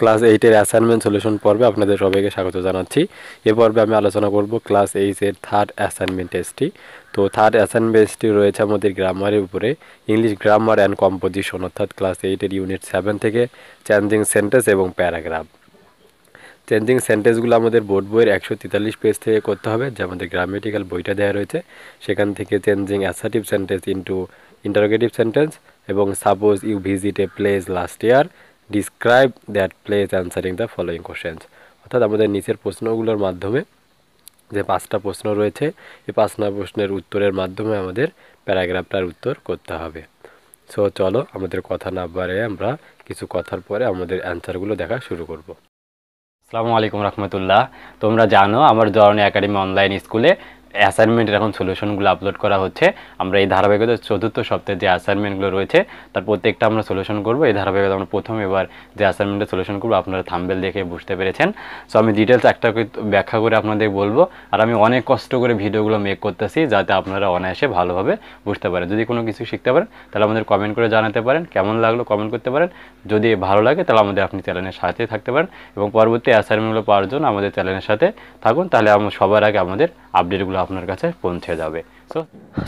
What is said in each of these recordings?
class এইটের assignment solution পর্বে আপনাদের সবাইকে স্বাগত জানাচ্ছি এ পর্বে আমি আলোচনা করব ক্লাস এইটের থার্ড অ্যাসাইনমেন্ট টেস্টটি তো থার্ড অ্যাসাইনমেন্ট টেস্টটি রয়েছে আমাদের গ্রামারের উপরে ইংলিশ গ্রামার অ্যান্ড কম্পোজিশন অর্থাৎ ক্লাস এইটের ইউনিট সেভেন থেকে চেঞ্জিং সেন্টেন্স এবং প্যারাগ্রাফ চেঞ্জিং সেন্টেন্সগুলো আমাদের বোর্ড বইয়ের একশো তেতাল্লিশ পেজ থেকে করতে হবে যে আমাদের গ্রামেটিক্যাল বইটা দেওয়া রয়েছে সেখান থেকে changing assertive sentence into interrogative sentence এবং suppose you visit a place last year describe that place answering the following questions অর্থাৎ আমাদের নিচের প্রশ্নগুলোর মাধ্যমে যে পাঁচটা প্রশ্ন রয়েছে এই পাঁচটা প্রশ্নের উত্তরের মাধ্যমে আমাদের প্যারাগ্রাফটার উত্তর করতে হবে সো চলো আমাদের কথা না পারে আমরা কিছু কথার পরে আমাদের অ্যান্সারগুলো দেখা শুরু করব আসসালামু আলাইকুম রহমতুল্লাহ তোমরা জানো আমার জরনী একাডেমি অনলাইন স্কুলে অ্যাসাইনমেন্টের এখন সলিউশনগুলো আপলোড করা হচ্ছে আমরা এই ধারাবাহিকতা চতুর্থ সপ্তাহে যে অ্যাসাইনমেন্টগুলো রয়েছে তার প্রত্যেকটা আমরা সলিউশন করবো এই ধারাবাহিকতা আমরা প্রথম এবার যে অ্যাসাইনমেন্টের সলিউশন করবো আপনারা থাম্বেল দেখে বুঝতে পেরেছেন সো আমি ডিটেলস একটা ব্যাখ্যা করে আপনাদের বলবো আর আমি অনেক কষ্ট করে ভিডিওগুলো মেক করতেছি যাতে আপনারা অনায়াসে ভালোভাবে বুঝতে পারেন যদি কোনো কিছু শিখতে পারেন তাহলে আমাদের কমেন্ট করে জানাতে পারেন কেমন লাগলো কমেন্ট করতে পারেন যদি ভালো লাগে তাহলে আমাদের আপনি চ্যানেলের সাথে থাকতে পারেন এবং পরবর্তী অ্যাসাইনমেন্টগুলো পাওয়ার জন্য আমাদের চ্যানেলের সাথে থাকুন তাহলে আমরা সবার আগে আমাদের আপডেটগুলো আপনার কাছে পৌঁছে যাবে সো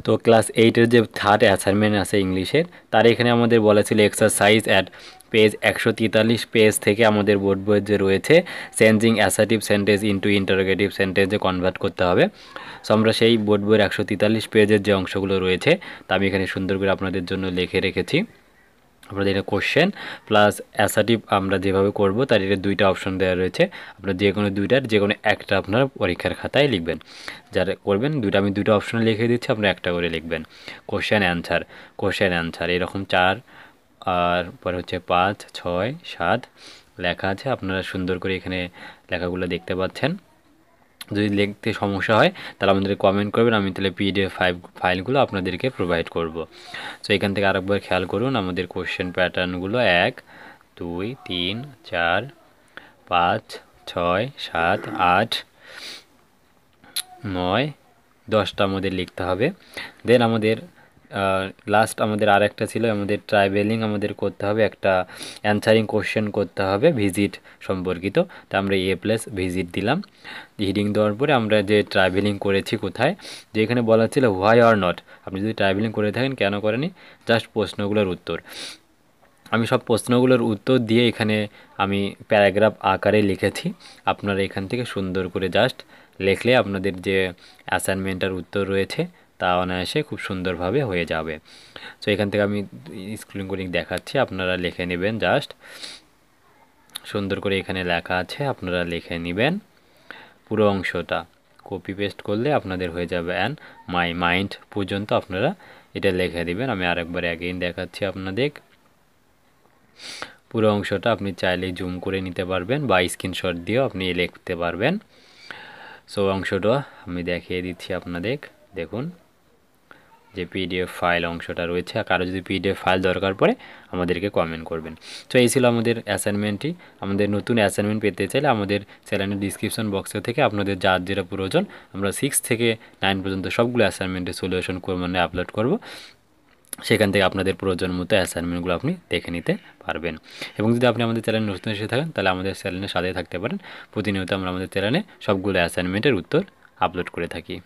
তো ক্লাস এইটের যে থার্ড অ্যাসাইনমেন্ট আছে ইংলিশের তার এখানে আমাদের বলেছিল এক্সারসাইজ অ্যাট পেজ একশো তিতাল্লিশ পেজ থেকে আমাদের বোর্ড বইয়ের যে রয়েছে changing assertive sentence into interrogative সেন্টেন্সে কনভার্ট করতে হবে সো আমরা সেই বোর্ড বইয়ের একশো তিতাল্লিশ পেজের যে অংশগুলো রয়েছে তা আমি এখানে সুন্দর করে আপনাদের জন্য লিখে রেখেছি আমরা যেটা কোশ্চেন প্লাস অ্যাসাটিভ আমরা যেভাবে করব তার এটা দুইটা অপশন দেওয়া রয়েছে আপনারা যে কোনো দুইটার যে কোনো একটা আপনার পরীক্ষার খাতায় লিখবেন যারা করবেন দুইটা আমি দুটো অপশন লিখে দিচ্ছি আপনারা একটা করে লিখবেন কোশ্চেন অ্যান্সার কোশ্চেন অ্যান্সার এরকম চার আর পরে হচ্ছে পাঁচ ছয় সাত লেখা আছে আপনারা সুন্দর করে এখানে লেখাগুলো দেখতে পাচ্ছেন যদি লিখতে সমস্যা হয় তাহলে আমাদের কমেন্ট করবেন আমি তাহলে পিডিএফ ফাইভ ফাইলগুলো আপনাদেরকে প্রোভাইড করব তো এখান থেকে আরেকবার খেয়াল করুন আমাদের কোশ্চেন প্যাটার্নগুলো এক দুই তিন চার পাঁচ ছয় সাত আট নয় দশটা আমাদের লিখতে হবে দেন আমাদের লাস্ট আমাদের আর একটা ছিল আমাদের ট্রাইভেলিং আমাদের করতে হবে একটা অ্যানসারিং কোশ্চেন করতে হবে ভিজিট সম্পর্কিত তা আমরা এ প্লাস ভিজিট দিলাম হিডিং দেওয়ার পরে আমরা যে ট্রাভেলিং করেছি কোথায় যে এখানে বলা ছিল হোয়াই আর নট আপনি যদি ট্রাভেলিং করে থাকেন কেন করেনি জাস্ট প্রশ্নগুলোর উত্তর আমি সব প্রশ্নগুলোর উত্তর দিয়ে এখানে আমি প্যারাগ্রাফ আকারে লিখেছি আপনারা এখান থেকে সুন্দর করে জাস্ট লেখলে আপনাদের যে অ্যাসাইনমেন্টের উত্তর রয়েছে তা অনায়াসে খুব সুন্দরভাবে হয়ে যাবে তো এখান থেকে আমি স্ক্রিন কোডিং দেখাচ্ছি আপনারা লিখে নেবেন জাস্ট সুন্দর করে এখানে লেখা আছে আপনারা লিখে নেবেন পুরো অংশটা কপি পেস্ট করলে আপনাদের হয়ে যাবে অ্যান মাই মাইন্ড পর্যন্ত আপনারা এটা লিখে দেবেন আমি আরেকবার অ্যাগেইন দেখাচ্ছি আপনাদের পুরো অংশটা আপনি চাইলে জুম করে নিতে পারবেন বা স্ক্রিনশট দিয়েও আপনি লিখতে পারবেন সো অংশটা আমি দেখিয়ে দিচ্ছি আপনাদের দেখুন যে পিডিএফ ফাইল অংশটা রয়েছে কারো যদি পিডিএফ ফাইল দরকার পড়ে আমাদেরকে কমেন্ট করবেন তো এই ছিল আমাদের অ্যাসাইনমেন্টটি আমাদের নতুন অ্যাসাইনমেন্ট পেতে চাইলে আমাদের চ্যানেলের ডিসক্রিপশন বক্সে থেকে আপনাদের যার যেটা প্রয়োজন আমরা সিক্স থেকে নাইন পর্যন্ত সবগুলো অ্যাসাইনমেন্টের সলিউশন মানে আপলোড করব সেখান থেকে আপনাদের প্রয়োজন মতো অ্যাসাইনমেন্টগুলো আপনি দেখে নিতে পারবেন এবং যদি আপনি আমাদের চ্যানেল নতুন এসে থাকেন তাহলে আমাদের চ্যানেলের সাথে থাকতে পারেন প্রতিনিয়ত আমরা আমাদের চ্যানেলে সবগুলো অ্যাসাইনমেন্টের উত্তর আপলোড করে থাকি